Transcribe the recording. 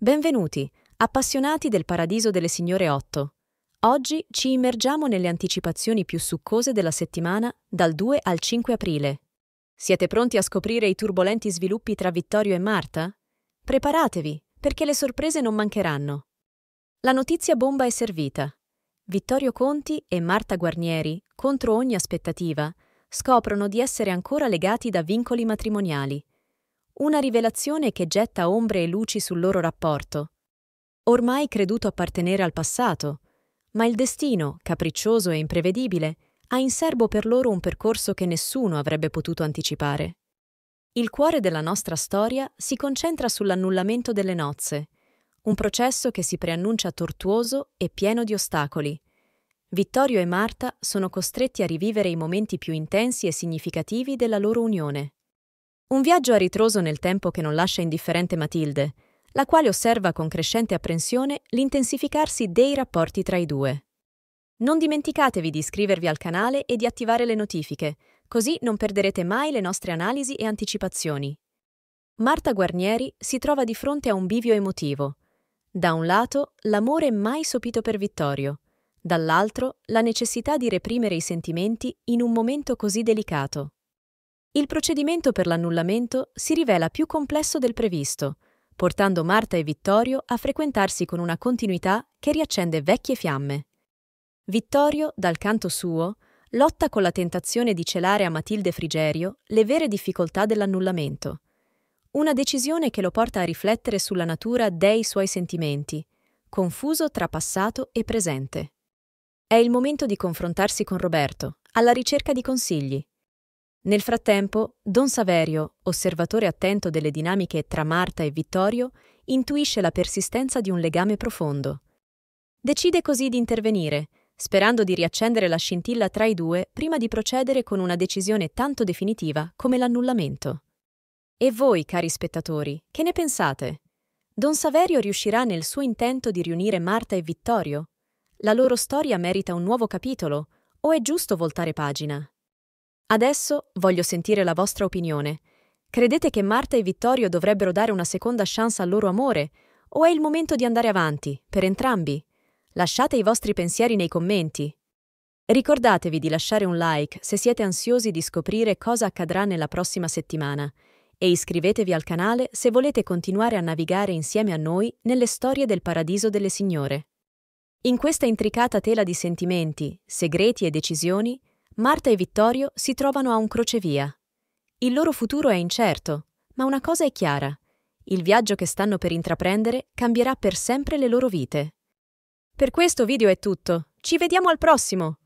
Benvenuti, appassionati del Paradiso delle Signore 8. Oggi ci immergiamo nelle anticipazioni più succose della settimana dal 2 al 5 aprile. Siete pronti a scoprire i turbolenti sviluppi tra Vittorio e Marta? Preparatevi, perché le sorprese non mancheranno. La notizia bomba è servita. Vittorio Conti e Marta Guarnieri, contro ogni aspettativa, scoprono di essere ancora legati da vincoli matrimoniali una rivelazione che getta ombre e luci sul loro rapporto. Ormai creduto appartenere al passato, ma il destino, capriccioso e imprevedibile, ha in serbo per loro un percorso che nessuno avrebbe potuto anticipare. Il cuore della nostra storia si concentra sull'annullamento delle nozze, un processo che si preannuncia tortuoso e pieno di ostacoli. Vittorio e Marta sono costretti a rivivere i momenti più intensi e significativi della loro unione. Un viaggio a ritroso nel tempo che non lascia indifferente Matilde, la quale osserva con crescente apprensione l'intensificarsi dei rapporti tra i due. Non dimenticatevi di iscrivervi al canale e di attivare le notifiche, così non perderete mai le nostre analisi e anticipazioni. Marta Guarnieri si trova di fronte a un bivio emotivo. Da un lato, l'amore mai sopito per Vittorio, dall'altro, la necessità di reprimere i sentimenti in un momento così delicato. Il procedimento per l'annullamento si rivela più complesso del previsto, portando Marta e Vittorio a frequentarsi con una continuità che riaccende vecchie fiamme. Vittorio, dal canto suo, lotta con la tentazione di celare a Matilde Frigerio le vere difficoltà dell'annullamento. Una decisione che lo porta a riflettere sulla natura dei suoi sentimenti, confuso tra passato e presente. È il momento di confrontarsi con Roberto, alla ricerca di consigli, nel frattempo, Don Saverio, osservatore attento delle dinamiche tra Marta e Vittorio, intuisce la persistenza di un legame profondo. Decide così di intervenire, sperando di riaccendere la scintilla tra i due prima di procedere con una decisione tanto definitiva come l'annullamento. E voi, cari spettatori, che ne pensate? Don Saverio riuscirà nel suo intento di riunire Marta e Vittorio? La loro storia merita un nuovo capitolo o è giusto voltare pagina? Adesso voglio sentire la vostra opinione. Credete che Marta e Vittorio dovrebbero dare una seconda chance al loro amore? O è il momento di andare avanti, per entrambi? Lasciate i vostri pensieri nei commenti. Ricordatevi di lasciare un like se siete ansiosi di scoprire cosa accadrà nella prossima settimana e iscrivetevi al canale se volete continuare a navigare insieme a noi nelle storie del Paradiso delle Signore. In questa intricata tela di sentimenti, segreti e decisioni, Marta e Vittorio si trovano a un crocevia. Il loro futuro è incerto, ma una cosa è chiara. Il viaggio che stanno per intraprendere cambierà per sempre le loro vite. Per questo video è tutto. Ci vediamo al prossimo!